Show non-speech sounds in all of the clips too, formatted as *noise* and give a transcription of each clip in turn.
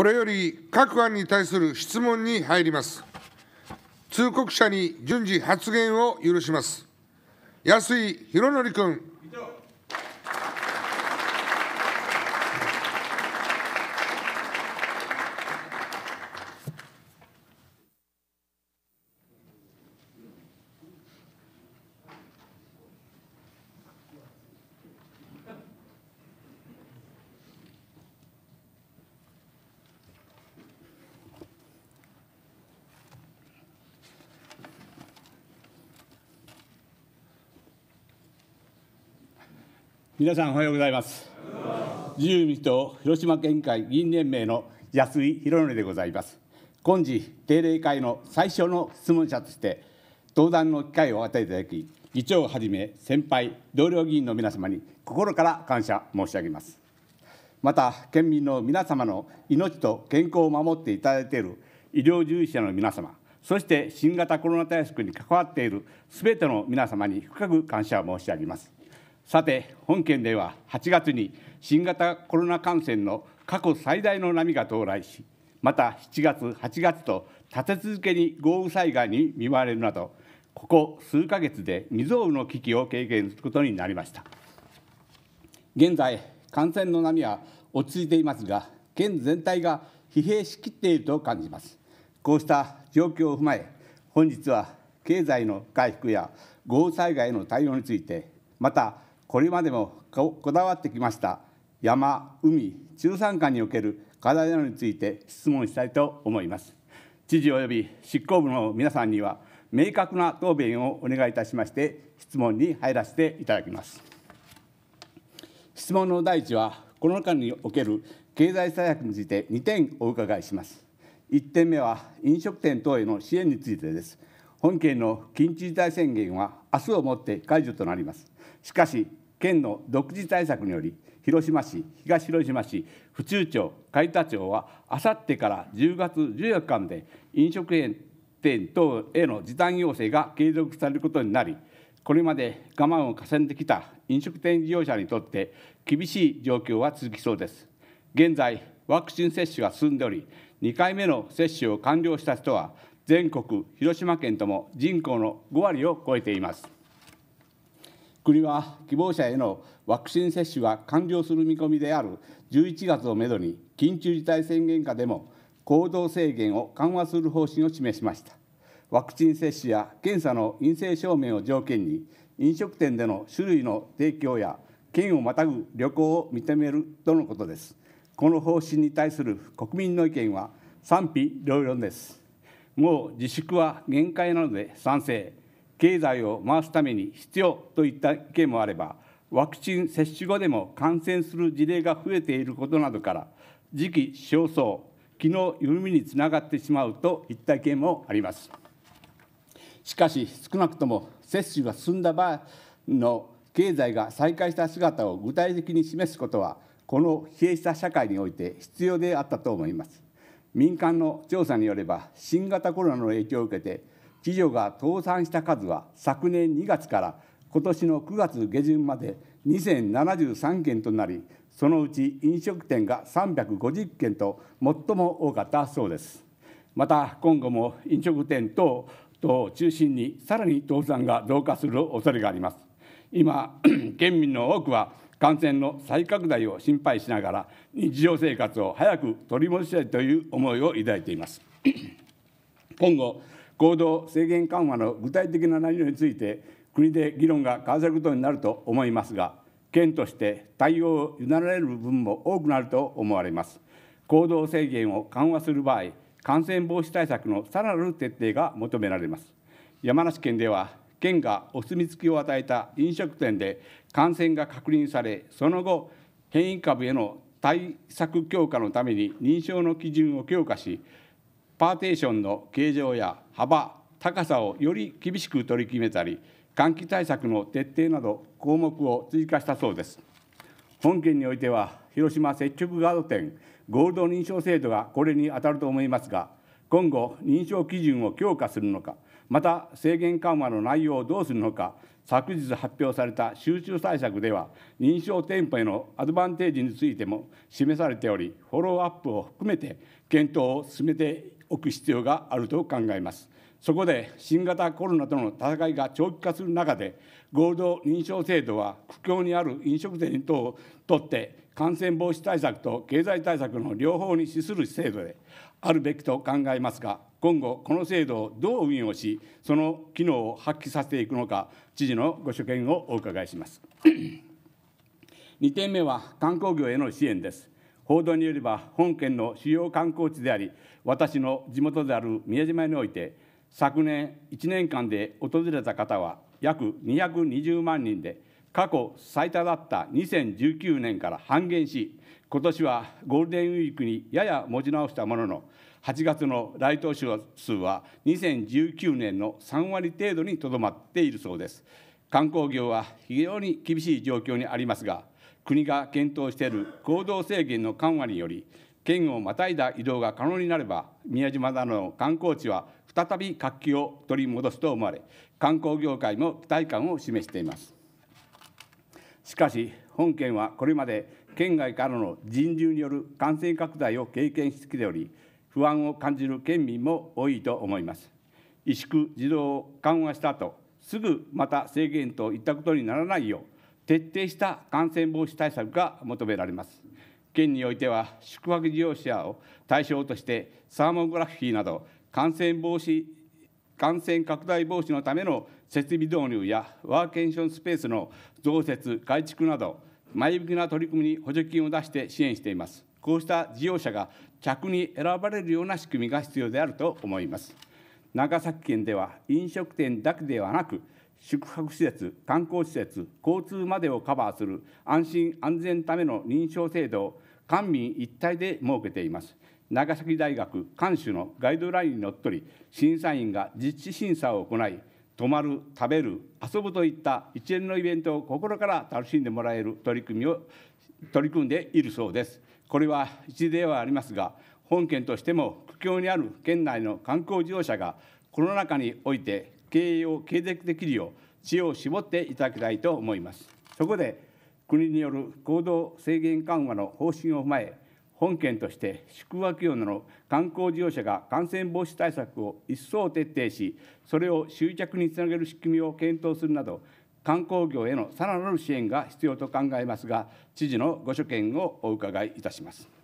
これより各案に対する質問に入ります。通告者に順次発言を許します。安井博則君。皆さんおはようございます自由民主党広島県会議員連盟の安井博之でございます今時定例会の最初の質問者として登壇の機会を与えていただき議長をはじめ先輩同僚議員の皆様に心から感謝申し上げますまた県民の皆様の命と健康を守っていただいている医療従事者の皆様そして新型コロナ対策に関わっているすべての皆様に深く感謝を申し上げますさて本県では8月に新型コロナ感染の過去最大の波が到来しまた7月8月と立て続けに豪雨災害に見舞われるなどここ数ヶ月で未曾有の危機を経験することになりました現在感染の波は落ち着いていますが県全体が疲弊しきっていると感じますこうした状況を踏まえ本日は経済の回復や豪雨災害への対応についてまたこれまでもこだわってきました山海中山間における課題などについて質問したいと思います知事及び執行部の皆さんには明確な答弁をお願いいたしまして質問に入らせていただきます質問の第一はコロナ禍における経済対策について2点お伺いします1点目は飲食店等への支援についてです本県の緊急事態宣言は明日をもって解除となりますしかし県の独自対策により広島市東広島市府中町海田町はあさってから10月14日間で飲食店等への時短要請が継続されることになりこれまで我慢を重ねてきた飲食店事業者にとって厳しい状況は続きそうです現在ワクチン接種が進んでおり2回目の接種を完了した人は全国広島県とも人口の5割を超えています国は希望者へのワクチン接種が完了する見込みである11月をめどに緊急事態宣言下でも行動制限を緩和する方針を示しましたワクチン接種や検査の陰性証明を条件に飲食店での種類の提供や県をまたぐ旅行を認めるとのことですこの方針に対する国民の意見は賛否両論ですもう自粛は限界なので賛成経済を回すために必要といった意見もあればワクチン接種後でも感染する事例が増えていることなどから時期尚早気の緩みにつながってしまうといった意見もありますしかし少なくとも接種が進んだ場合の経済が再開した姿を具体的に示すことはこの疲弊した社会において必要であったと思います民間の調査によれば新型コロナの影響を受けて企業が倒産した数は昨年2月から今年の9月下旬まで2073件となりそのうち飲食店が350件と最も多かったそうですまた今後も飲食店等を中心にさらに倒産が増加する恐れがあります今 *clears throat* 県民の多くは感染の再拡大を心配しながら日常生活を早く取り戻したいという思いを抱いています *clears throat* 今後行動制限緩和の具体的な内容について国で議論が交わされることになると思いますが県として対応を委ねられる部分も多くなると思われます行動制限を緩和する場合感染防止対策のさらなる徹底が求められます山梨県では県がお墨付きを与えた飲食店で感染が確認されその後変異株への対策強化のために認証の基準を強化しパーテーションの形状や幅高さをより厳しく取り決めたり換気対策の徹底など項目を追加したそうです本件においては広島接触ガード店ゴールド認証制度がこれに当たると思いますが今後認証基準を強化するのかまた制限緩和の内容をどうするのか昨日発表された集中対策では認証店舗へのアドバンテージについても示されておりフォローアップを含めて検討を進めて置く必要があると考えます。そこで新型コロナとの戦いが長期化する中で、合同認証制度は苦境にある飲食店等をとって感染防止対策と経済対策の両方に資する制度であるべきと考えますが、今後、この制度をどう運用し、その機能を発揮させていくのか、知事のご所見をお伺いします。2点目は観光業への支援です。報道によれば、本県の主要観光地であり、私の地元である宮島において昨年1年間で訪れた方は約220万人で過去最多だった2019年から半減し今年はゴールデンウィークにやや持ち直したものの8月の来島者数は2019年の3割程度にとどまっているそうです観光業は非常に厳しい状況にありますが国が検討している行動制限の緩和により県をまたいだ移動が可能になれば宮島などの観光地は再び活気を取り戻すと思われ観光業界も期待感を示していますしかし本県はこれまで県外からの人流による感染拡大を経験してきており不安を感じる県民も多いと思います萎縮自動を緩和した後すぐまた制限といったことにならないよう徹底した感染防止対策が求められます県においては宿泊事業者を対象としてサーモグラフィーなど感染防止感染拡大防止のための設備導入やワーケーションスペースの増設改築など前向きな取り組みに補助金を出して支援していますこうした事業者が着に選ばれるような仕組みが必要であると思います長崎県では飲食店だけではなく宿泊施設、観光施設、交通までをカバーする安心安全ための認証制度を官民一体で設けています。長崎大学監修のガイドラインにのっとり、審査員が実地審査を行い、泊まる、食べる、遊ぶといった一連のイベントを心から楽しんでもらえる取り組みを取り組んでいるそうです。これは一例はありますが、本県としても苦境にある県内の観光事業者がコロナ禍において経営を継続できるよう知恵を絞っていただきたいと思いますそこで国による行動制限緩和の方針を踏まえ本県として宿泊業など観光事業者が感染防止対策を一層徹底しそれを執着につなげる仕組みを検討するなど観光業へのさらなる支援が必要と考えますが知事のご所見をお伺いいたします。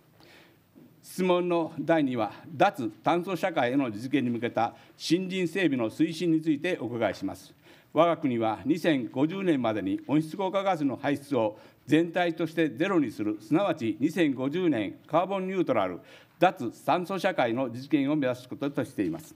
質問の第2は脱炭素社会への実現に向けた森林整備の推進についてお伺いします我が国は2050年までに温室効果ガスの排出を全体としてゼロにするすなわち2050年カーボンニュートラル脱炭素社会の実現を目指すこととしています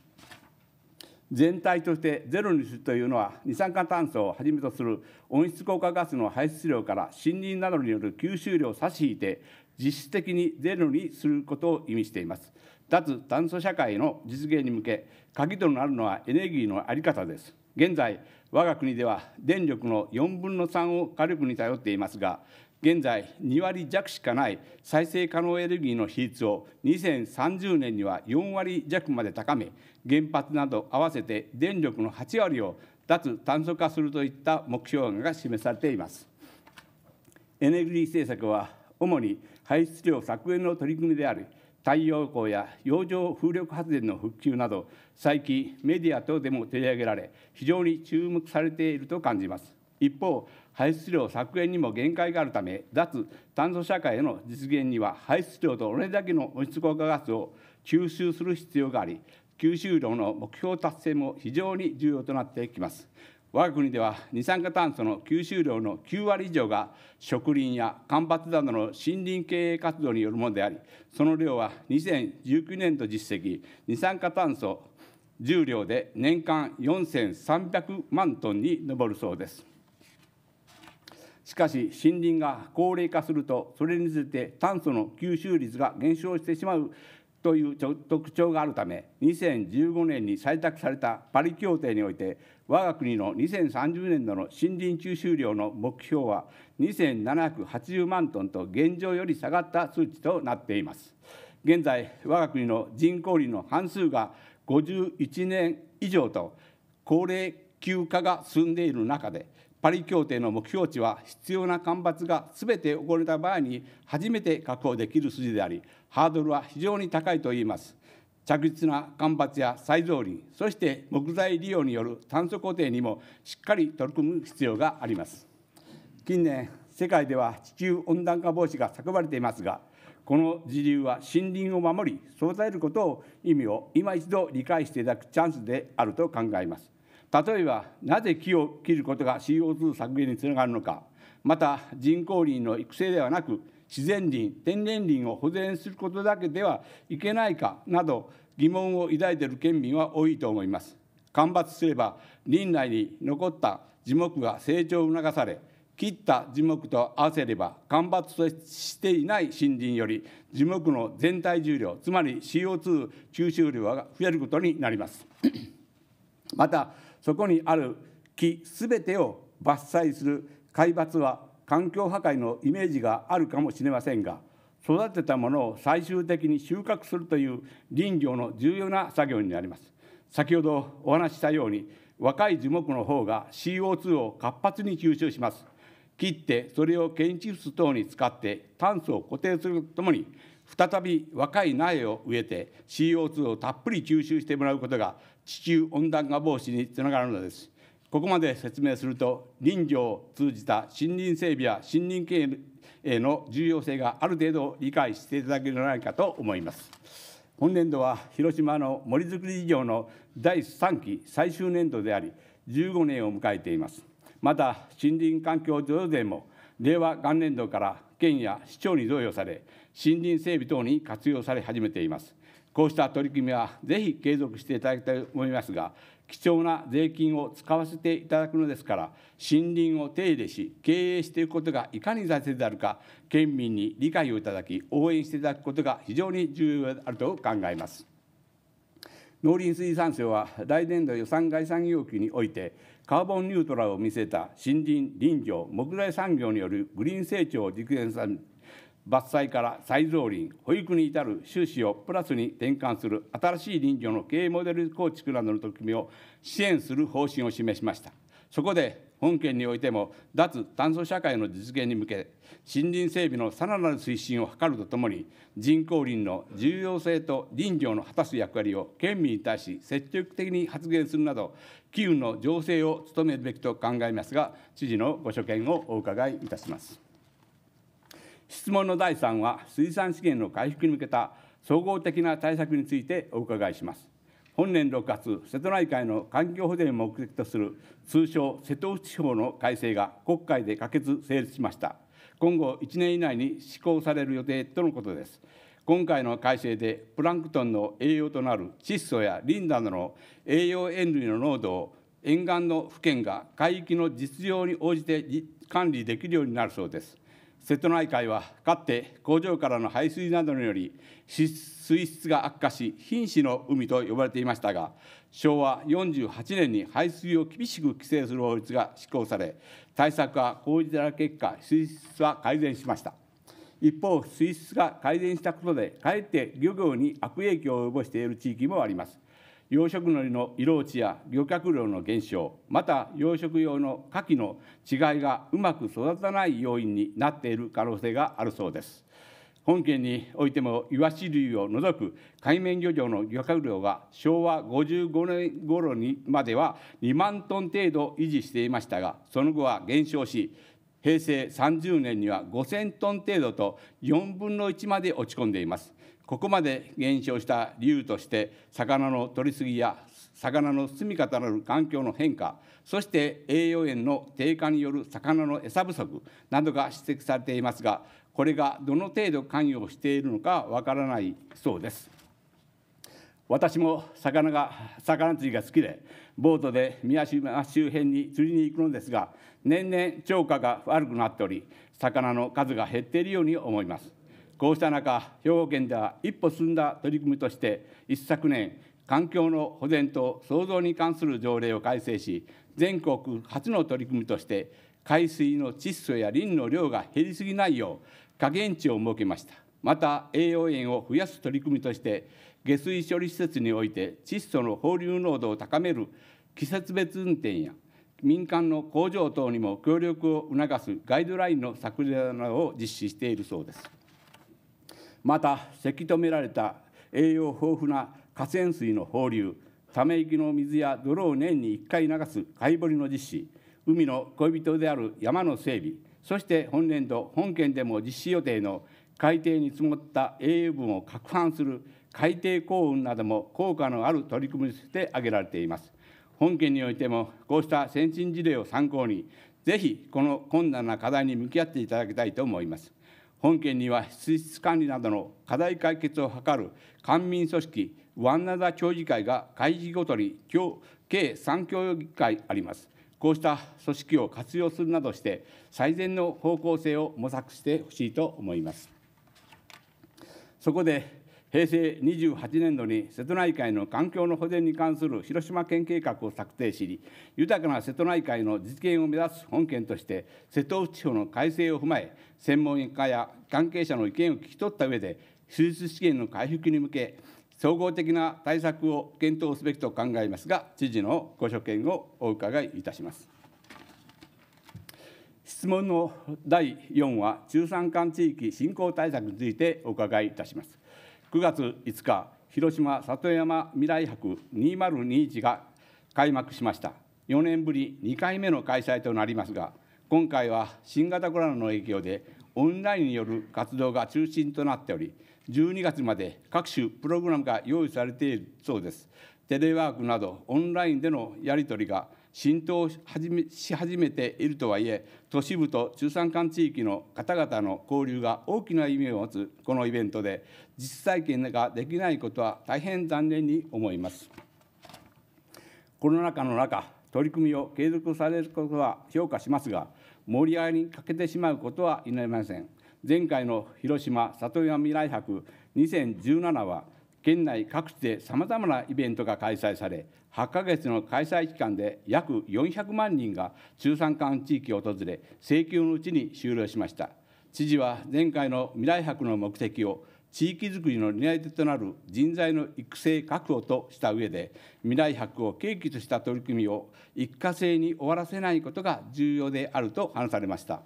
全体としてゼロにするというのは二酸化炭素をはじめとする温室効果ガスの排出量から森林などによる吸収量を差し引いて実質的にゼロにすることを意味しています。脱炭素社会の実現に向け、鍵となるのはエネルギーの在り方です。現在、我が国では電力の4分の3を火力に頼っていますが、現在、2割弱しかない再生可能エネルギーの比率を2030年には4割弱まで高め、原発など合わせて電力の8割を脱炭素化するといった目標が示されています。エネルギー政策は主に排出量削減の取り組みである太陽光や洋上風力発電の復旧など最近メディア等でも取り上げられ非常に注目されていると感じます一方排出量削減にも限界があるため脱炭素社会の実現には排出量と同じだけの温室効果ガスを吸収する必要があり吸収量の目標達成も非常に重要となってきます我が国では二酸化炭素の吸収量の9割以上が植林や干ばつなどの森林経営活動によるものでありその量は2019年度実績二酸化炭素重量で年間4300万トンに上るそうですしかし森林が高齢化するとそれについて炭素の吸収率が減少してしまうという特徴があるため2015年に採択されたパリ協定において我が国の2030年度の森林吸収量の目標は2780万トンと現状より下がった数値となっています現在我が国の人口林の半数が51年以上と高齢休暇が進んでいる中でパリ協定の目標値は必要な干ばつがすべて行われた場合に初めて確保できる筋でありハードルは非常に高いといいます着実な間伐や再造林そして木材利用による炭素固定にもしっかり取り組む必要があります近年世界では地球温暖化防止が叫ばれていますがこの自流は森林を守り育てることを意味を今一度理解していただくチャンスであると考えます例えばなぜ木を切ることが CO2 削減につながるのかまた人工林の育成ではなく自然林天然林を保全することだけではいけないかなど疑問を抱いている県民は多いと思います。干ばつすれば林内に残った樹木が成長を促され切った樹木と合わせれば干ばつとしていない森林より樹木の全体重量つまり CO2 吸収量が増えることになります *clears throat* またそこにある木すべてを伐採する海抜は環境破壊のイメージがあるかもしれませんが育てたものを最終的に収穫するという林業の重要な作業になります先ほどお話ししたように若い樹木の方が CO2 を活発に吸収します切ってそれを建築物等に使って炭素を固定するとともに再び若い苗を植えて CO2 をたっぷり吸収してもらうことが地球温暖化防止につながるのですここまで説明すると林業を通じた森林整備や森林経の重要性がある程度理解していただけるのではないかと思います。本年度は広島の森づくり事業の第3期最終年度であり15年を迎えていますまた森林環境譲与税も令和元年度から県や市長に贈与され森林整備等に活用され始めていますこうした取り組みはぜひ継続していただきたいと思いますが貴重な税金を使わせていただくのですから森林を手入れし経営していくことがいかに大切であるか県民に理解をいただき応援していただくことが非常に重要であると考えます農林水産省は来年度予算概算要求においてカーボンニュートラルを見据えた森林林業木材産業によるグリーン成長を実現伐採から再造林保育に至る収支をプラスに転換する新しい林業の経営モデル構築などの取り組みを支援する方針を示しましたそこで本県においても脱炭素社会の実現に向け森林整備のさらなる推進を図るとともに人工林の重要性と林業の果たす役割を県民に対し積極的に発言するなど機運の醸成を努めるべきと考えますが知事のご所見をお伺いいたします。質問の第3は水産資源の回復に向けた総合的な対策についてお伺いします本年6月瀬戸内海の環境保全を目的とする通称瀬戸内法の改正が国会で可決成立しました今後1年以内に施行される予定とのことです今回の改正でプランクトンの栄養となる窒素やリンなどの栄養塩類の濃度を沿岸の府県が海域の実情に応じて管理できるようになるそうです瀬戸内海はかつて工場からの排水などにより水質が悪化し瀕死の海と呼ばれていましたが昭和48年に排水を厳しく規制する法律が施行され対策は講じた結果水質は改善しました一方水質が改善したことでかえって漁業に悪影響を及ぼしている地域もあります養殖のりの色落ちや漁獲量の減少また養殖用の牡蠣の違いがうまく育たない要因になっている可能性があるそうです本県においてもイワシ類を除く海面漁場の漁獲量が昭和55年頃にまでは2万トン程度維持していましたがその後は減少し平成30年には5000トン程度と4分の1まで落ち込んでいますここまで減少した理由として魚の取り過ぎや魚の住み方のなる環境の変化そして栄養塩の低下による魚の餌不足などが指摘されていますがこれがどの程度関与しているのかわからないそうです私も魚が魚釣りが好きでボートで宮島周辺に釣りに行くのですが年々釣果が悪くなっており魚の数が減っているように思いますこうした中、兵庫県では一歩進んだ取り組みとして、一昨年、環境の保全と創造に関する条例を改正し、全国初の取り組みとして、海水の窒素やリンの量が減りすぎないよう、下限値を設けました。また、栄養塩を増やす取り組みとして、下水処理施設において窒素の放流濃度を高める季節別運転や民間の工場等にも協力を促すガイドラインの策定などを実施しているそうです。またせき止められた栄養豊富な河川水の放流ため池の水や泥を年に1回流す貝掘りの実施海の恋人である山の整備そして本年度本県でも実施予定の海底に積もった栄養分を拡拌する海底幸運なども効果のある取り組みとして挙げられています本県においてもこうした先進事例を参考にぜひこの困難な課題に向き合っていただきたいと思います本県には水質管理などの課題解決を図る官民組織ワンナダ協議会が会議ごとに計3協議会あります。こうした組織を活用するなどして最善の方向性を模索してほしいと思います。そこで平成28年度に瀬戸内海の環境の保全に関する広島県計画を策定し豊かな瀬戸内海の実現を目指す本県として瀬戸内法の改正を踏まえ専門家や関係者の意見を聞き取った上で手術資源の回復に向け総合的な対策を検討すべきと考えますが知事のご所見をお伺いいたします。質問の第4は中山間地域振興対策についてお伺いいたします9月5日、広島里山未来博2021が開幕しました。4年ぶり2回目の開催となりますが、今回は新型コロナの影響でオンラインによる活動が中心となっており、12月まで各種プログラムが用意されているそうです。テレワークなどオンラインでのやり取りが浸透し始めているとはいえ都市部と中山間地域の方々の交流が大きな意味を持つこのイベントで実体験ができないことは大変残念に思いますコロナ禍の中取り組みを継続されることは評価しますが盛り上がりに欠けてしまうことは否めません前回の広島里山未来博2017は県内各地でさまざまなイベントが開催され8ヶ月の開催期間で約400万人が中山間地域を訪れ、請求のうちに終了しました。知事は前回の未来博の目的を地域づくりの担い手となる人材の育成確保とした上で、未来博を契機とした取り組みを一過性に終わらせないことが重要であると話されました。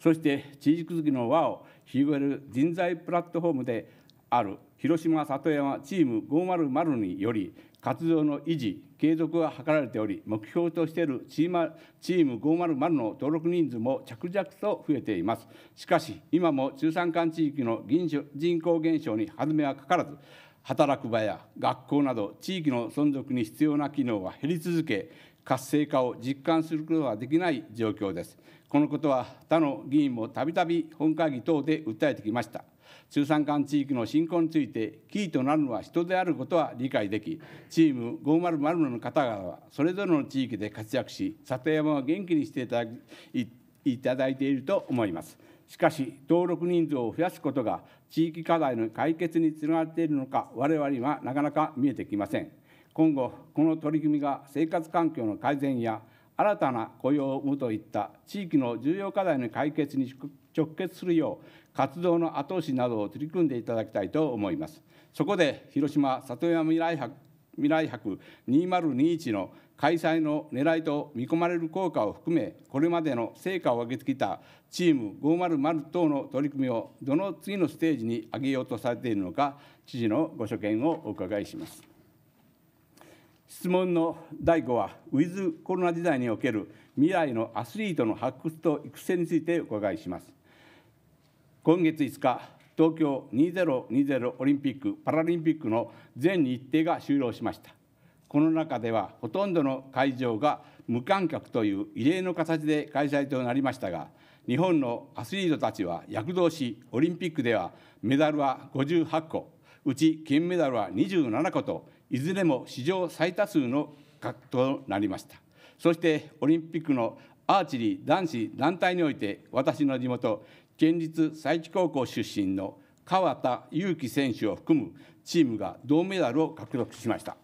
そして、地域づくりの輪を広げる人材プラットフォームである広島里山チーム500により活動の維持継続が図られており目標としているチームチーム500の登録人数も着々と増えていますしかし今も中山間地域の人口減少に歯止めはかからず働く場や学校など地域の存続に必要な機能は減り続け活性化を実感することができない状況ですこのことは他の議員もたびたび本会議等で訴えてきました中山間地域の振興についてキーとなるのは人であることは理解できチーム500の方々はそれぞれの地域で活躍し里山を元気にしていただいただいていると思いますしかし登録人数を増やすことが地域課題の解決につながっているのか我々はなかなか見えてきません今後この取り組みが生活環境の改善や新たな雇用を生むといった地域の重要課題の解決に直結するよう活動の後押しなどを取り組んでいただきたいと思います。そこで広島里山未来博未来博2021の開催の狙いと見込まれる効果を含め、これまでの成果を上げてきたチーム500等の取り組みをどの次のステージに上げようとされているのか、知事のご所見をお伺いします。質問の第5は、ウィズコロナ時代における未来のアスリートの発掘と育成についてお伺いします。今月5日東京2020オリンピック・パラリンピックの全日程が終了しましたこの中ではほとんどの会場が無観客という異例の形で開催となりましたが日本のアスリートたちは躍動しオリンピックではメダルは58個うち金メダルは27個といずれも史上最多数の獲得となりましたそしてオリンピックのアーチェリー男子団体において私の地元県立佐伯高校出身の川田裕樹選手を含むチームが銅メダルを獲得しました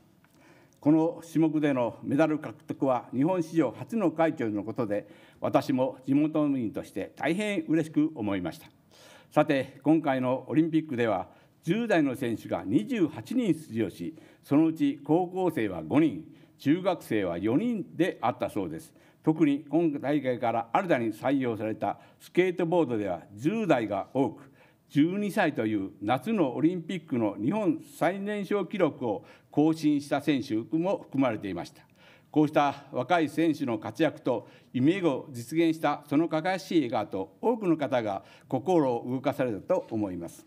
この種目でのメダル獲得は日本史上初の快挙のことで私も地元民として大変嬉しく思いましたさて今回のオリンピックでは10代の選手が28人出場しそのうち高校生は5人中学生は4人であったそうです特に今大会から新たに採用されたスケートボードでは10代が多く12歳という夏のオリンピックの日本最年少記録を更新した選手も含まれていましたこうした若い選手の活躍と夢を実現したその輝かしい映画と多くの方が心を動かされたと思います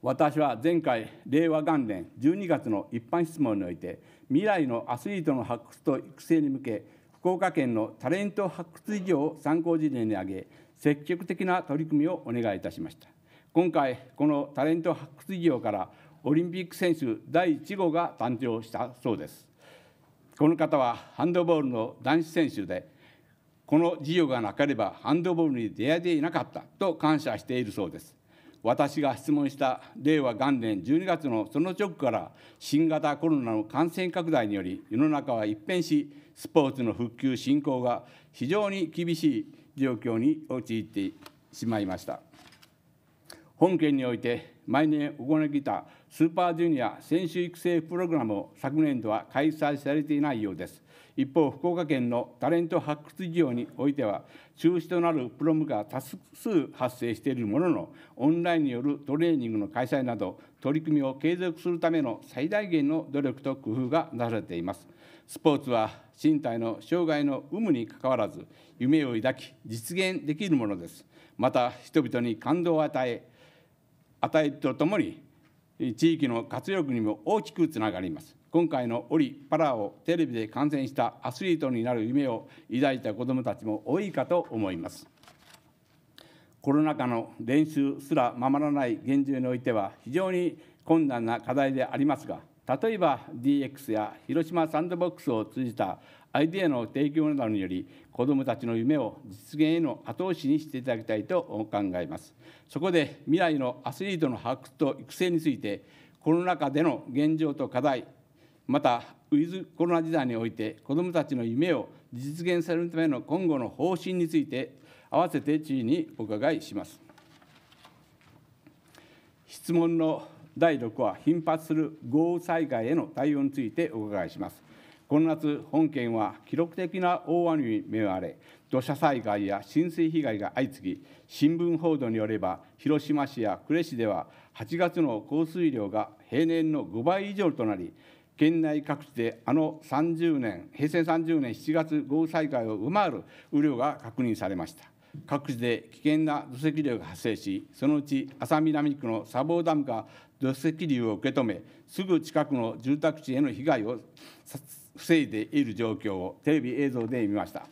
私は前回令和元年12月の一般質問において未来のアスリートの発掘と育成に向け福岡県のタレント発掘事業を参考事例に挙げ積極的な取り組みをお願いいたしました今回このタレント発掘事業からオリンピック選手第1号が誕生したそうですこの方はハンドボールの男子選手でこの事業がなければハンドボールに出会えていなかったと感謝しているそうです私が質問した令和元年12月のその直後から新型コロナの感染拡大により世の中は一変しスポーツの復旧振興が非常に厳しい状況に陥ってしまいました本県において毎年行われてきたスーパージュニア選手育成プログラムを昨年度は開催されていないようです一方福岡県のタレント発掘事業においては中止となるプロムが多数発生しているもののオンラインによるトレーニングの開催など取り組みを継続するための最大限の努力と工夫がなされていますスポーツは身体の障害の有無にかかわらず夢を抱き実現できるものですまた人々に感動を与え与えるとともに地域の活力にも大きくつながります今回のオリ・パラをテレビで観戦したアスリートになる夢を抱いた子どもたちも多いかと思います。コロナ禍の練習すら守らない現状においては非常に困難な課題でありますが例えば DX や広島サンドボックスを通じたアイデアの提供などにより子どもたちの夢を実現への後押しにしていただきたいと考えますそこで未来のアスリートの発掘と育成についてコロナ禍での現状と課題またウィズコロナ時代において子どもたちの夢を実現するための今後の方針について併せて知事にお伺いします質問の第6話頻発する豪雨災害への対応についてお伺いしますこの夏本県は記録的な大雨に見舞われ土砂災害や浸水被害が相次ぎ新聞報道によれば広島市や呉市では8月の降水量が平年の5倍以上となり県内各地であの30年平成30年7月豪雨災害を上回る雨量が確認されました各地で危険な土石流が発生しそのうち浅南区の砂防ダムが土石流を受け止めすぐ近くの住宅地への被害を防いでいる状況をテレビ映像で見ました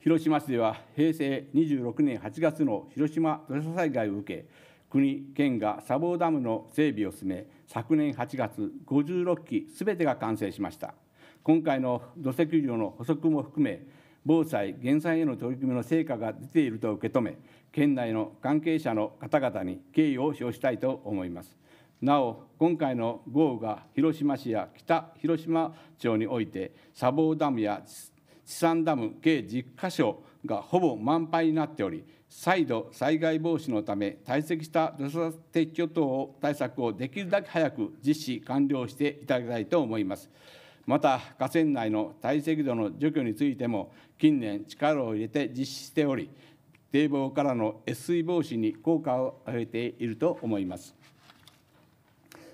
広島市では平成26年8月の広島土砂災害を受け国、県が砂防ダムの整備を進め、昨年8月、56基すべてが完成しました。今回の土石流の補足も含め、防災・減災への取り組みの成果が出ていると受け止め、県内の関係者の方々に敬意を表したいと思います。なお、今回の豪雨が広島市や北広島町において、砂防ダムや地産ダム計10か所がほぼ満杯になっており、再度災害防止のため堆積した土砂撤去等対策をできるだけ早く実施完了していただきたいと思いますまた河川内の堆積土の除去についても近年力を入れて実施しており堤防からの越水防止に効果を上げていると思います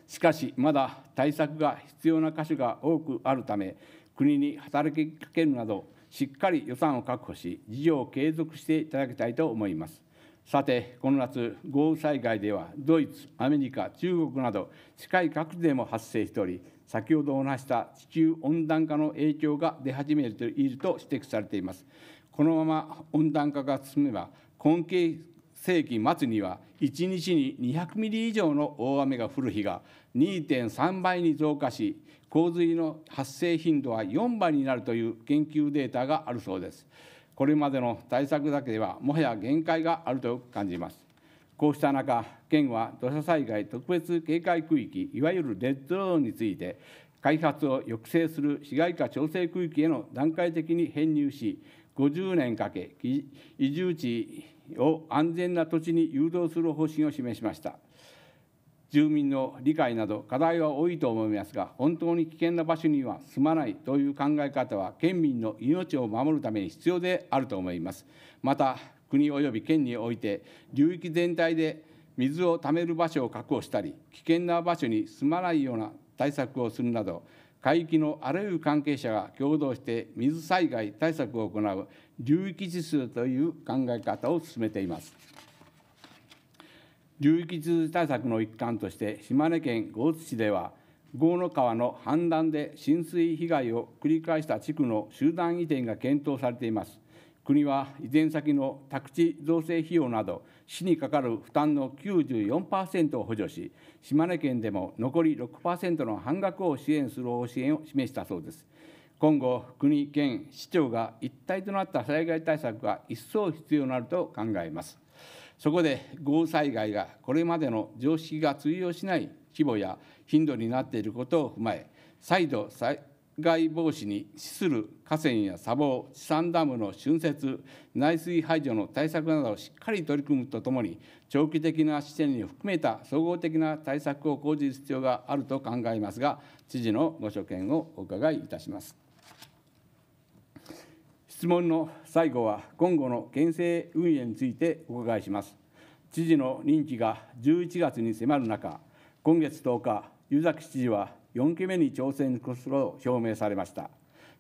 しかしまだ対策が必要な箇所が多くあるため国に働きかけるなどしっかり予算を確保し、事業を継続していただきたいと思います。さて、この夏、豪雨災害では、ドイツ、アメリカ、中国など、近い各地でも発生しており、先ほどお話した地球温暖化の影響が出始めていると指摘されています。このまま温暖化が進めば、今世紀末には1日に200ミリ以上の大雨が降る日が2.3倍に増加し洪水の発生頻度は4倍になるという研究データがあるそうですこれまでの対策だけではもはや限界があると感じますこうした中県は土砂災害特別警戒区域いわゆるレッドゾーンについて開発を抑制する市街化調整区域への段階的に編入し50年かけ移住地を安全な土地に誘導する方針を示しました住民の理解など課題は多いと思いますが本当に危険な場所には住まないという考え方は県民の命を守るために必要であると思いますまた国及び県において流域全体で水をためる場所を確保したり危険な場所に住まないような対策をするなど海域のあらゆる関係者が共同して水災害対策を行う流域指数という考え方を進めています。流域通水対策の一環として島根県江津市では郷の川の氾濫で浸水被害を繰り返した地区の集団移転が検討されています国は移転先の宅地造成費用など市にかかる負担の94%を補助し島根県でも残り6%の半額を支援する方針を示したそうです今後国県市長が一体となった災害対策が一層必要になると考えますそこで豪雨災害がこれまでの常識が通用しない規模や頻度になっていることを踏まえ再度災害防止に資する河川や砂防地産ダムの浚渫内水排除の対策などをしっかり取り組むとともに長期的な視点に含めた総合的な対策を講じる必要があると考えますが知事のご所見をお伺いいたします。質問の最後は今後の県政運営についてお伺いします知事の任期が11月に迫る中今月10日湯崎知事は4期目に挑戦するを表明されました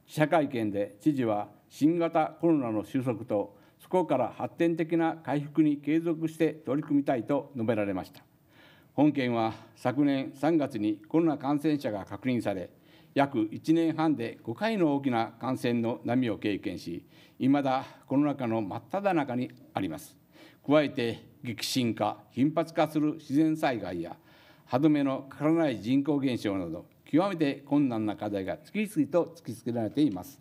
記者会見で知事は新型コロナの収束とそこから発展的な回復に継続して取り組みたいと述べられました本県は昨年3月にコロナ感染者が確認され約1年半で5回の大きな感染の波を経験し、いまだコロナ禍の真っ只中にあります。加えて、激震化、頻発化する自然災害や、歯止めのかからない人口減少など、極めて困難な課題が次々と突きつけられています。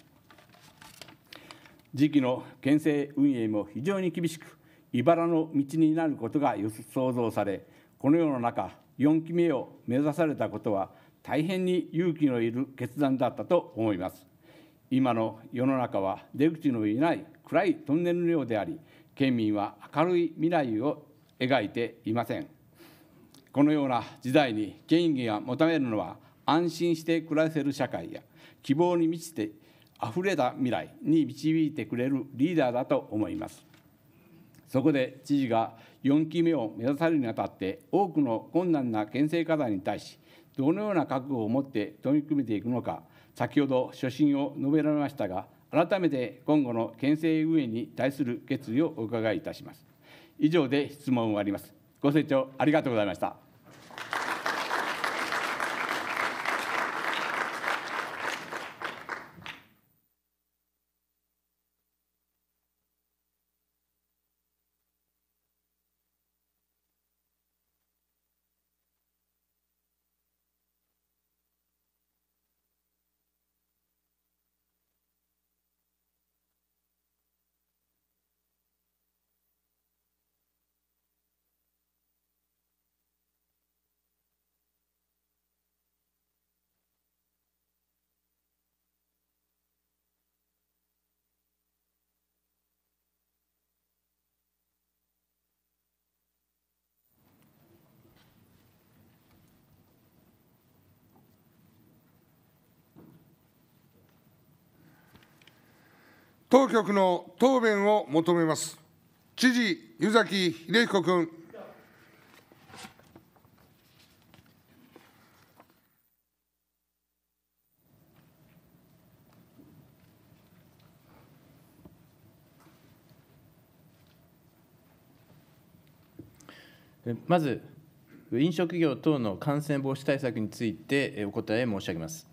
時期の県政運営も非常に厳しく、茨の道になることが想像され、このような中、4期目を目指されたことは、大変に勇気のいる決断だったと思います。今の世の中は出口のいない暗いトンネルのようであり、県民は明るい未来を描いていません。このような時代に県議が求めるのは、安心して暮らせる社会や希望に満ちてあふれた未来に導いてくれるリーダーだと思います。そこで知事が4期目を目指されるにあたって多くの困難な県政課題に対しどのような覚悟を持って取り組めていくのか先ほど所信を述べられましたが改めて今後の県政運営に対する決意をお伺いいたします以上で質問を終わりますご清聴ありがとうございました当局の答弁を求めます。知事、湯崎秀彦君。まず、飲食業等の感染防止対策についてお答え申し上げます。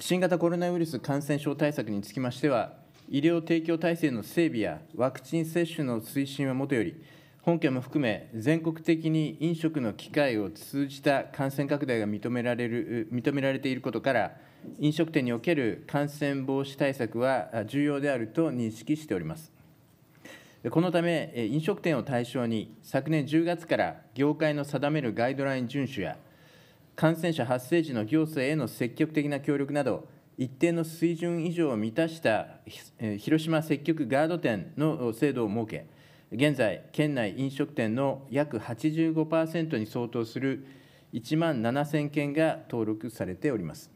新型コロナウイルス感染症対策につきましては、医療提供体制の整備やワクチン接種の推進はもとより、本県も含め、全国的に飲食の機会を通じた感染拡大が認められる認められていることから、飲食店における感染防止対策は重要であると認識しております。このため、飲食店を対象に、昨年10月から業界の定めるガイドライン遵守や、感染者発生時の行政への積極的な協力など、一定の水準以上を満たした広島積極ガード店の制度を設け、現在、県内飲食店の約85%に相当する1万7000件が登録されております。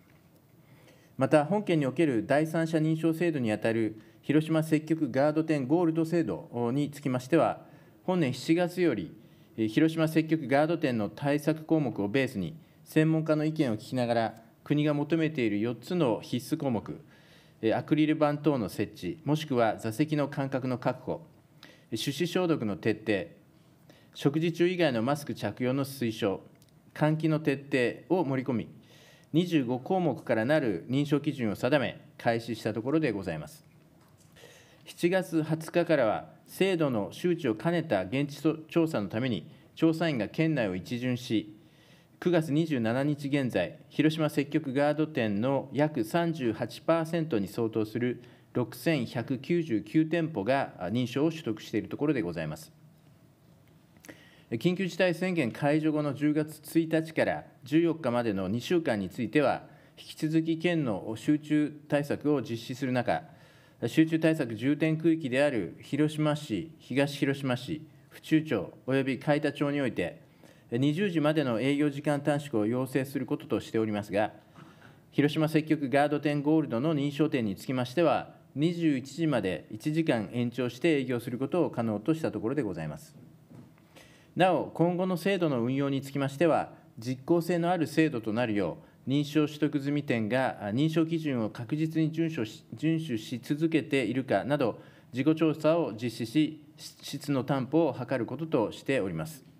また、本県における第三者認証制度にあたる広島積極ガード店ゴールド制度につきましては、本年7月より広島積極ガード店の対策項目をベースに、専門家の意見を聞きながら、国が求めている4つの必須項目、アクリル板等の設置、もしくは座席の間隔の確保、手指消毒の徹底、食事中以外のマスク着用の推奨、換気の徹底を盛り込み、25項目からなる認証基準を定め、開始したところでございます。7月20日からは、制度の周知を兼ねた現地調査のために、調査員が県内を一巡し、9月27日現在、広島積極ガード店の約38%に相当する6199店舗が認証を取得しているところでございます。緊急事態宣言解除後の10月1日から14日までの2週間については、引き続き県の集中対策を実施する中、集中対策重点区域である広島市、東広島市、府中町および海田町において、20時までの営業時間短縮を要請することとしておりますが、広島積極ガード店ゴールドの認証店につきましては、21時まで1時間延長して営業することを可能としたところでございます。なお、今後の制度の運用につきましては、実効性のある制度となるよう、認証取得済み店が認証基準を確実に遵守し遵守し続けているかなど、自己調査を実施し、質の担保を図ることとしております。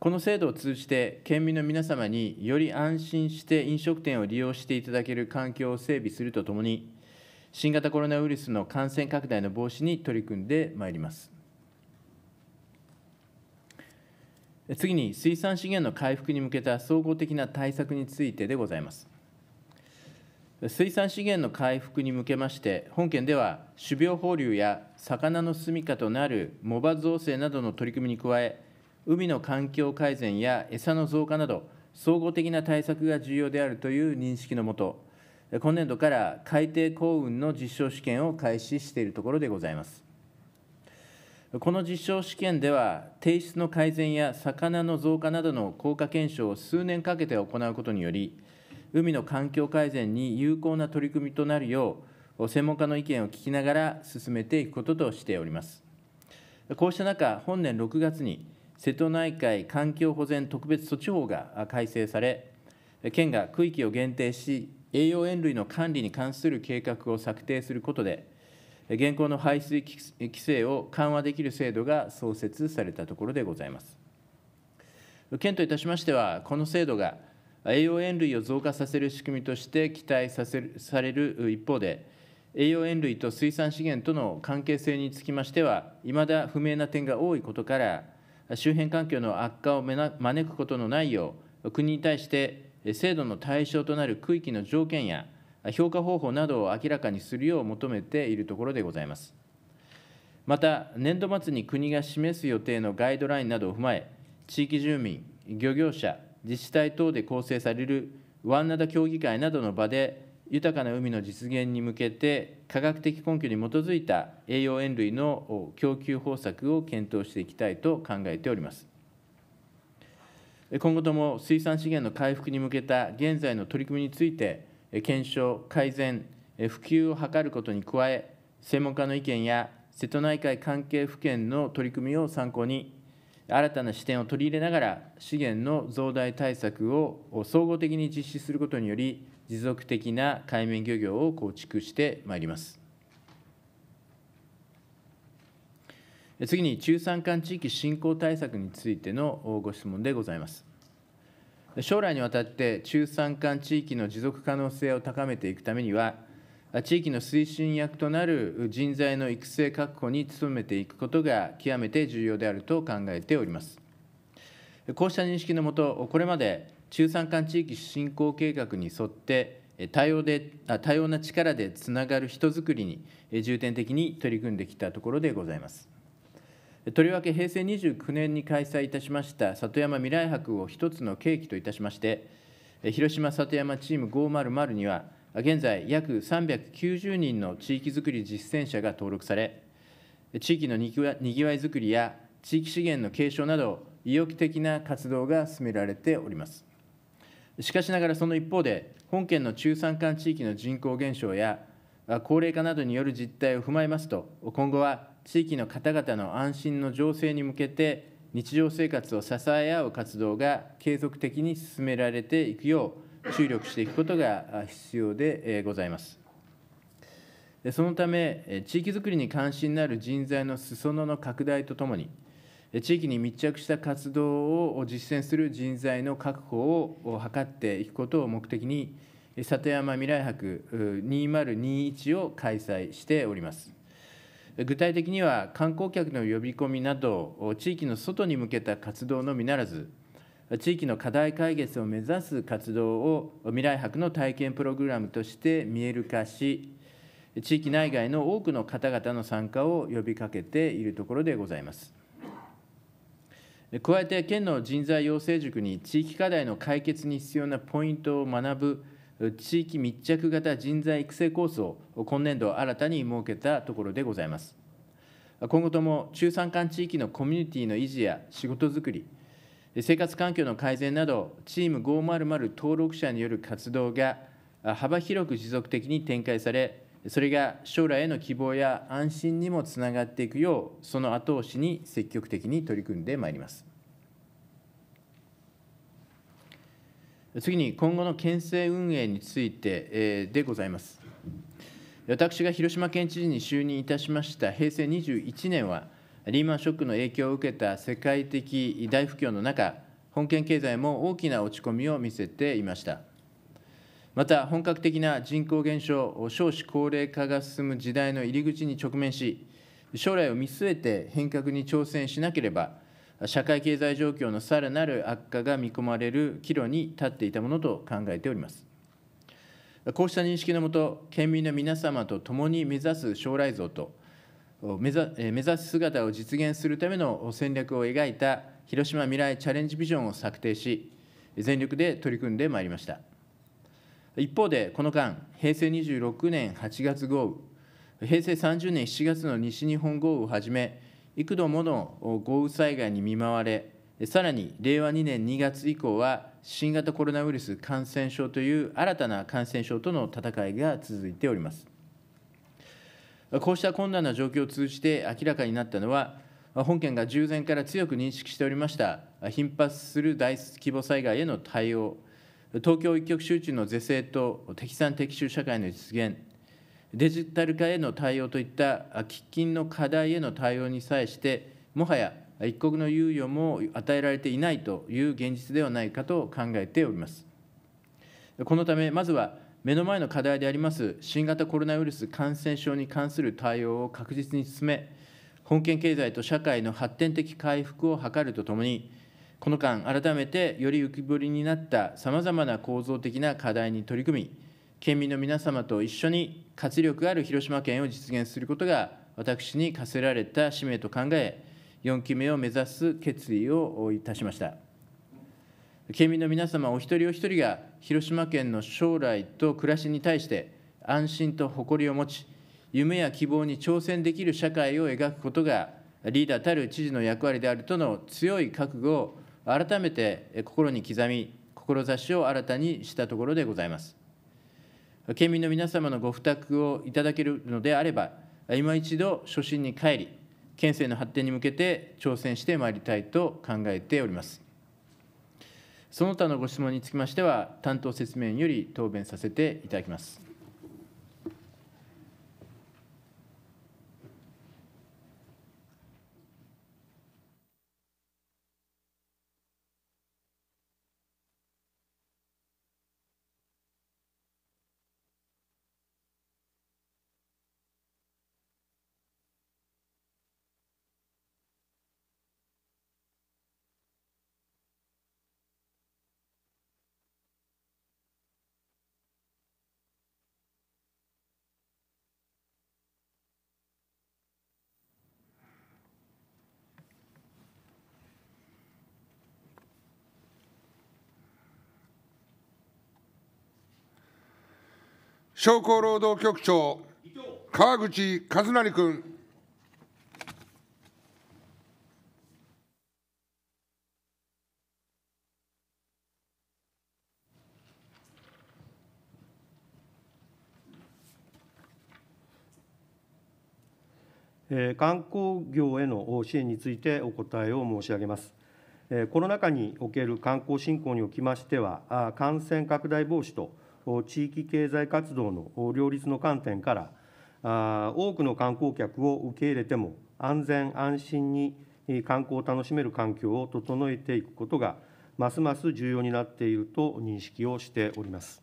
この制度を通じて県民の皆様により安心して飲食店を利用していただける環境を整備するとともに新型コロナウイルスの感染拡大の防止に取り組んでまいります次に水産資源の回復に向けた総合的な対策についてでございます水産資源の回復に向けまして本県では種苗放流や魚の住みかとなる藻場造成などの取り組みに加え海の環境改善や餌の増加など総合的な対策が重要であるという認識のもと今年度から海底幸運の実証試験を開始しているところでございますこの実証試験では提出の改善や魚の増加などの効果検証を数年かけて行うことにより海の環境改善に有効な取り組みとなるよう専門家の意見を聞きながら進めていくこととしておりますこうした中本年6月に瀬戸内海環境保全特別措置法が改正され、県が区域を限定し、栄養塩類の管理に関する計画を策定することで、現行の排水規制を緩和できる制度が創設されたところでございます。県といたしましては、この制度が栄養塩類を増加させる仕組みとして期待させるされる一方で、栄養塩類と水産資源との関係性につきましては、いまだ不明な点が多いことから、周辺環境の悪化を招くことのないよう、国に対して制度の対象となる区域の条件や評価方法などを明らかにするよう求めているところでございます。また、年度末に国が示す予定のガイドラインなどを踏まえ、地域住民、漁業者、自治体等で構成されるワンナダ協議会などの場で、豊かな海の実現に向けて科学的根拠に基づいた栄養塩類の供給方策を検討していきたいと考えております今後とも水産資源の回復に向けた現在の取り組みについて検証改善普及を図ることに加え専門家の意見や瀬戸内海関係府県の取り組みを参考に新たな視点を取り入れながら資源の増大対策を総合的に実施することにより持続的な海面漁業を構築してまいります。次に中山間地域振興対策についてのご質問でございます。将来にわたって中山間地域の持続可能性を高めていくためには、地域の推進役となる人材の育成確保に努めていくことが極めて重要であると考えております。こうした認識のもと、これまで中山間地域振興計画に沿って多様で多様な力でつながる人づくりに重点的に取り組んできたところでございます。とりわけ平成29年に開催いたしました里山未来博を一つの契機といたしまして広島里山チーム500には現在約390人の地域づくり実践者が登録され地域のにぎわいづくりや地域資源の継承など意欲的な活動が進められております。しかしながらその一方で、本県の中山間地域の人口減少や高齢化などによる実態を踏まえますと、今後は地域の方々の安心の情勢に向けて、日常生活を支え合う活動が継続的に進められていくよう、注力していくことが必要でございます。そのため、地域づくりに関心のある人材の裾野の拡大とともに、地域に密着した活動を実践する人材の確保を図っていくことを目的に里山未来博2021を開催しております具体的には観光客の呼び込みなど地域の外に向けた活動のみならず地域の課題解決を目指す活動を未来博の体験プログラムとして見える化し地域内外の多くの方々の参加を呼びかけているところでございます。加えて県の人材養成塾に地域課題の解決に必要なポイントを学ぶ地域密着型人材育成コースを今年度新たに設けたところでございます今後とも中山間地域のコミュニティの維持や仕事づくり生活環境の改善などチーム500登録者による活動が幅広く持続的に展開されそれが将来への希望や安心にもつながっていくようその後押しに積極的に取り組んでまいります次に今後の県政運営についてでございます私が広島県知事に就任いたしました平成21年はリーマンショックの影響を受けた世界的大不況の中本県経済も大きな落ち込みを見せていましたまた本格的な人口減少、少子高齢化が進む時代の入り口に直面し、将来を見据えて変革に挑戦しなければ、社会経済状況のさらなる悪化が見込まれる岐路に立っていたものと考えております。こうした認識のもと、県民の皆様と共に目指す将来像と、目指す姿を実現するための戦略を描いた広島未来チャレンジビジョンを策定し、全力で取り組んでまいりました。一方で、この間、平成26年8月豪雨、平成30年7月の西日本豪雨をはじめ、幾度もの豪雨災害に見舞われ、さらに令和2年2月以降は、新型コロナウイルス感染症という新たな感染症との戦いが続いております。こうした困難な状況を通じて明らかになったのは、本県が従前から強く認識しておりました、頻発する大規模災害への対応、東京一極集中の是正と適産適収社会の実現デジタル化への対応といった喫緊の課題への対応に際してもはや一国の猶予も与えられていないという現実ではないかと考えておりますこのためまずは目の前の課題であります新型コロナウイルス感染症に関する対応を確実に進め本県経済と社会の発展的回復を図るとともにこの間、改めてより浮き彫りになったさまざまな構造的な課題に取り組み、県民の皆様と一緒に活力ある広島県を実現することが私に課せられた使命と考え、4期目を目指す決意をいたしました。県民の皆様お一人お一人が広島県の将来と暮らしに対して安心と誇りを持ち、夢や希望に挑戦できる社会を描くことがリーダーたる知事の役割であるとの強い覚悟を改めて心に刻み志を新たにしたところでございます県民の皆様のご負託をいただけるのであれば今一度初心に帰り県政の発展に向けて挑戦してまいりたいと考えておりますその他のご質問につきましては担当説明より答弁させていただきます商工労働局長、川口和成君。観光業への支援についてお答えを申し上げます。コロナ禍における観光振興におきましては、感染拡大防止と地域経済活動の両立の観点から多くの観光客を受け入れても安全安心に観光を楽しめる環境を整えていくことがますます重要になっていると認識をしております。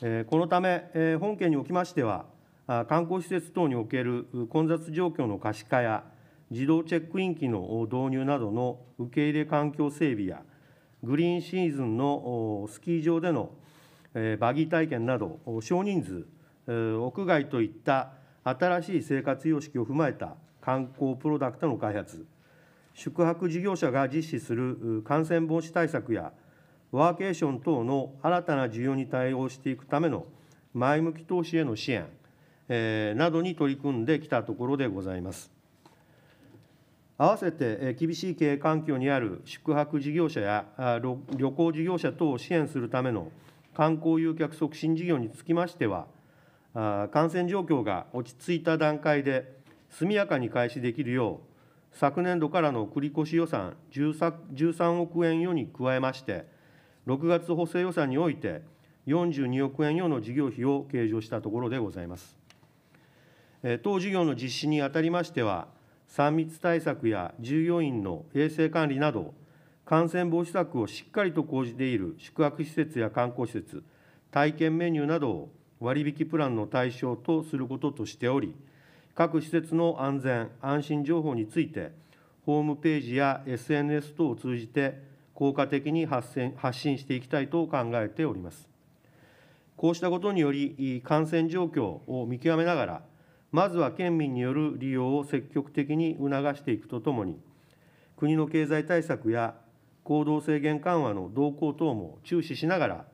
このため、本件におきましては、観光施設等における混雑状況の可視化や、自動チェックイン機の導入などの受け入れ環境整備や、グリーンシーズンのスキー場でのバギー体験など少人数屋外といった新しい生活様式を踏まえた観光プロダクトの開発宿泊事業者が実施する感染防止対策やワーケーション等の新たな需要に対応していくための前向き投資への支援、えー、などに取り組んできたところでございます。併せて厳しい経営環境にある宿泊事業者や旅行事業者等を支援するための観光誘客促進事業につきましては、感染状況が落ち着いた段階で速やかに開始できるよう、昨年度からの繰り越し予算 13, 13億円余に加えまして、6月補正予算において、42億円余の事業費を計上したところでございます。当事業の実施にあたりましては、3密対策や従業員の衛生管理など、感染防止策をしっかりと講じている宿泊施設や観光施設、体験メニューなどを割引プランの対象とすることとしており、各施設の安全・安心情報について、ホームページや SNS 等を通じて、効果的に発信していきたいと考えております。こうしたことにより、感染状況を見極めながら、まずは県民による利用を積極的に促していくとともに、国の経済対策や行動制限緩和の動向等も注視しながら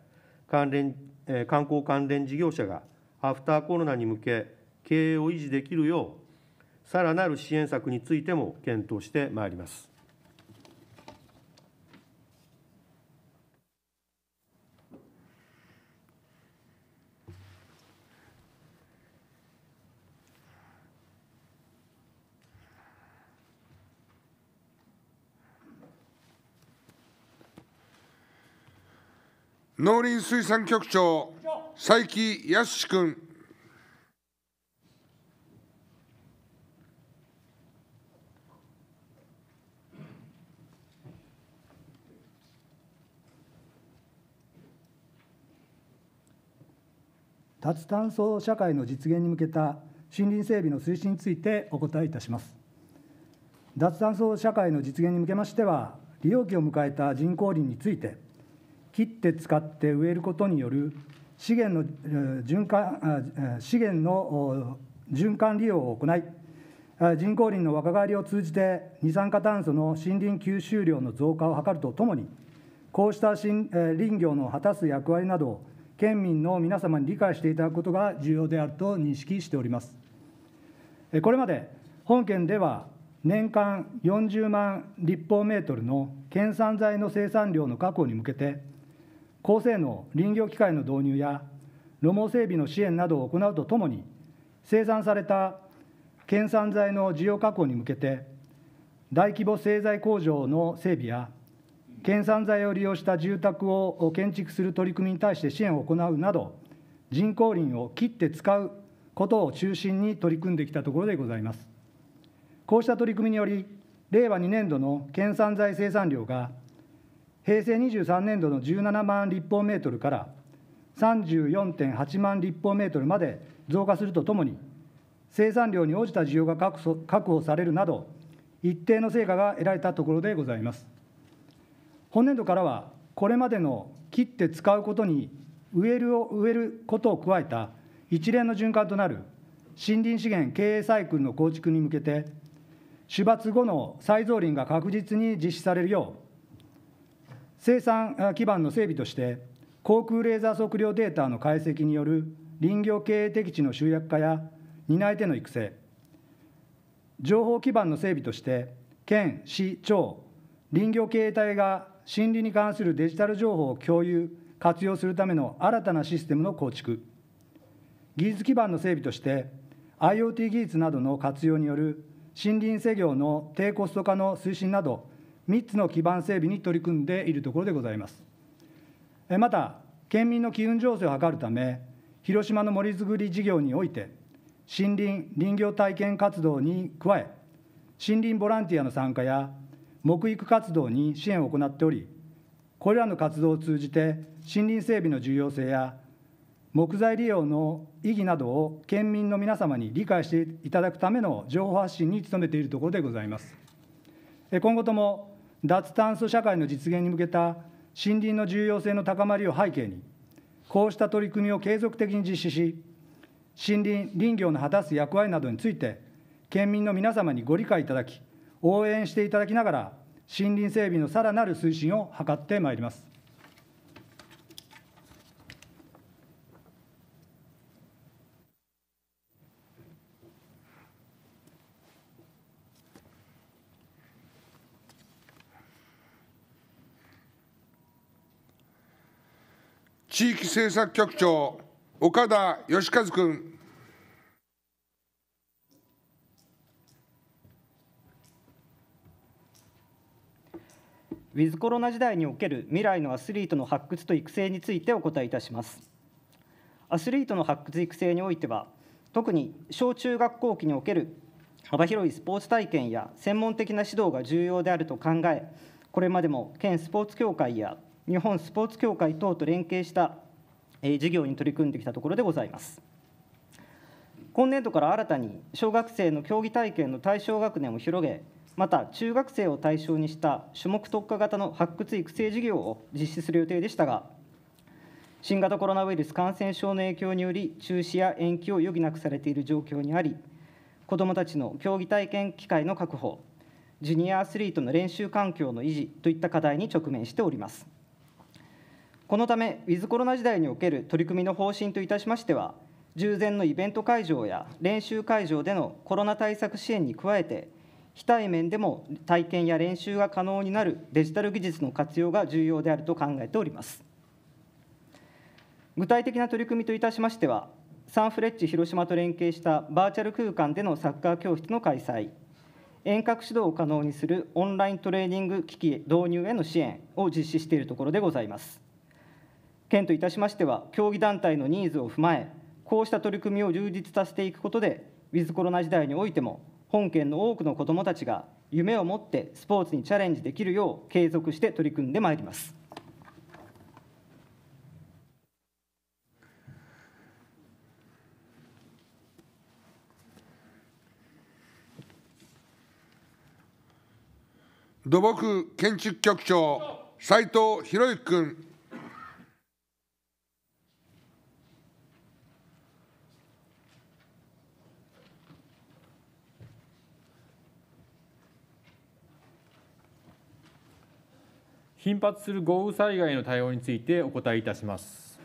関連、えー、観光関連事業者がアフターコロナに向け経営を維持できるようさらなる支援策についても検討してまいります。農林水産局長、佐伯康君。脱炭素社会の実現に向けた森林整備の推進についてお答えいたします。脱炭素社会の実現に向けましては、利用期を迎えた人工林について、切って使って植えることによる資源の循環資源の循環利用を行い人工林の若返りを通じて二酸化炭素の森林吸収量の増加を図るとともにこうした林業の果たす役割などを県民の皆様に理解していただくことが重要であると認識しておりますこれまで本県では年間40万立方メートルの県産材の生産量の確保に向けて高性能林業機械の導入や路網整備の支援などを行うとともに生産された県産材の需要確保に向けて大規模製材工場の整備や県産材を利用した住宅を建築する取り組みに対して支援を行うなど人工林を切って使うことを中心に取り組んできたところでございますこうした取り組みにより令和2年度の県産材生産量が平成23年度の17万立方メートルから34.8万立方メートルまで増加するとともに、生産量に応じた需要が確保されるなど、一定の成果が得られたところでございます。本年度からは、これまでの切って使うことに植えるを植えることを加えた一連の循環となる森林資源経営サイクルの構築に向けて、種伐後の再造林が確実に実施されるよう、生産基盤の整備として航空レーザー測量データの解析による林業経営適地の集約化や担い手の育成情報基盤の整備として県市町林業経営体が森林に関するデジタル情報を共有活用するための新たなシステムの構築技術基盤の整備として IoT 技術などの活用による森林制御の低コスト化の推進など3つの基盤整備に取り組んでいるところでございます。また、県民の機運醸成を図るため、広島の森づくり事業において、森林・林業体験活動に加え、森林ボランティアの参加や、木育活動に支援を行っており、これらの活動を通じて、森林整備の重要性や、木材利用の意義などを県民の皆様に理解していただくための情報発信に努めているところでございます。今後とも脱炭素社会の実現に向けた森林の重要性の高まりを背景に、こうした取り組みを継続的に実施し、森林・林業の果たす役割などについて、県民の皆様にご理解いただき、応援していただきながら、森林整備のさらなる推進を図ってまいります。地域政策局長、岡田義和君。ウィズコロナ時代における未来のアスリートの発掘と育成についてお答えいたします。アスリートの発掘育成においては、特に小中学校期における幅広いスポーツ体験や専門的な指導が重要であると考え、これまでも県スポーツ協会や日本スポーツ協会等と連携した事業に取り組んできたところでございます。今年度から新たに小学生の競技体験の対象学年を広げまた中学生を対象にした種目特化型の発掘育成事業を実施する予定でしたが新型コロナウイルス感染症の影響により中止や延期を余儀なくされている状況にあり子どもたちの競技体験機会の確保ジュニアアスリートの練習環境の維持といった課題に直面しております。このため、ウィズコロナ時代における取り組みの方針といたしましては、従前のイベント会場や練習会場でのコロナ対策支援に加えて、非対面でも体験や練習が可能になるデジタル技術の活用が重要であると考えております。具体的な取り組みといたしましては、サンフレッチ広島と連携したバーチャル空間でのサッカー教室の開催、遠隔指導を可能にするオンライントレーニング機器導入への支援を実施しているところでございます。県といたしましては、競技団体のニーズを踏まえ、こうした取り組みを充実させていくことで、ウィズコロナ時代においても、本県の多くの子どもたちが夢を持ってスポーツにチャレンジできるよう継続して取り組んでまいります。土木建築局長斉藤博之君頻発する豪雨災害の対応についてお答えいたします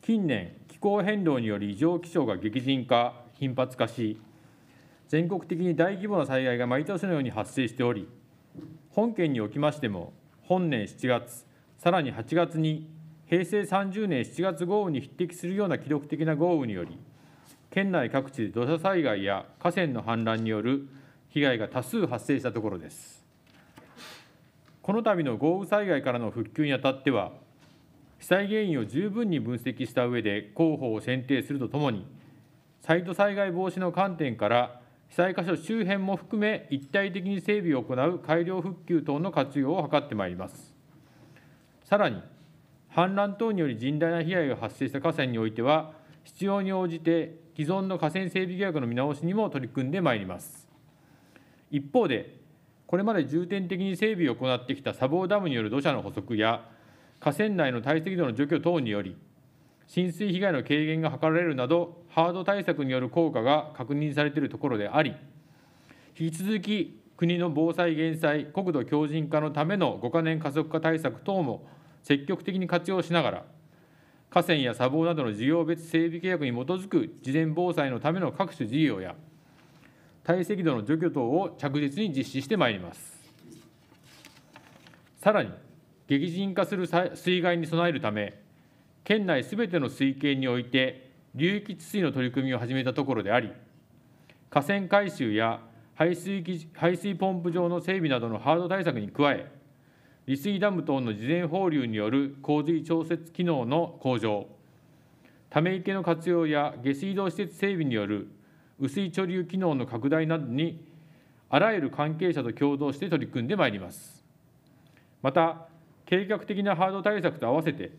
近年気候変動により異常気象が激甚化頻発化し全国的に大規模な災害が毎年のように発生しており本県におきましても本年7月さらに8月に平成30年7月豪雨に匹敵するような記録的な豪雨により県内各地で土砂災害や河川の氾濫による被害が多数発生したところですこの度の豪雨災害からの復旧にあたっては、被災原因を十分に分析した上で候補を選定するとともに、サイト災害防止の観点から、被災箇所周辺も含め一体的に整備を行う改良復旧等の活用を図ってまいります。さらに、氾濫等により甚大な被害が発生した河川においては、必要に応じて既存の河川整備計画の見直しにも取り組んでまいります。一方で、これまで重点的に整備を行ってきた砂防ダムによる土砂の捕捉や河川内の堆積土の除去等により浸水被害の軽減が図られるなどハード対策による効果が確認されているところであり引き続き国の防災・減災、国土強靭化のための5か年加速化対策等も積極的に活用しながら河川や砂防などの事業別整備契約に基づく事前防災のための各種事業や堆積土の除去等を着実に実施してまいります。さらに、激甚化する水害に備えるため、県内すべての水系において、流域治水の取り組みを始めたところであり、河川改修や排水排水ポンプ場の整備などのハード対策に加え、利水ダム等の事前放流による洪水調節機能の向上、ため池の活用や下水道施設整備による雨水貯留機能の拡大などにあらゆる関係者と共同して取り組んでまいりますまた計画的なハード対策と合わせて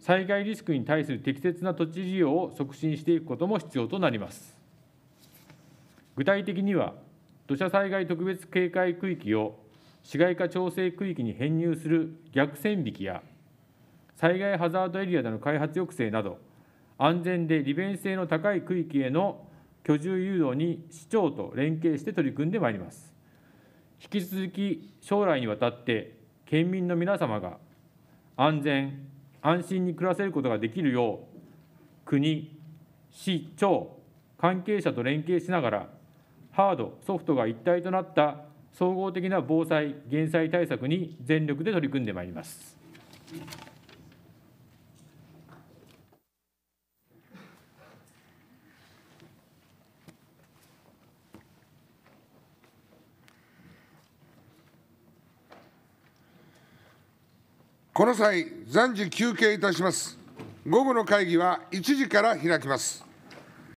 災害リスクに対する適切な土地利用を促進していくことも必要となります具体的には土砂災害特別警戒区域を市街化調整区域に編入する逆線引きや災害ハザードエリアでの開発抑制など安全で利便性の高い区域への居住誘導に市長と連携して取り組んでまいります。引き続き将来にわたって県民の皆様が安全・安心に暮らせることができるよう国、市、町、関係者と連携しながらハード・ソフトが一体となった総合的な防災・減災対策に全力で取り組んでまいります。この際、暫時休憩いたします。午後の会議は1時から開きます。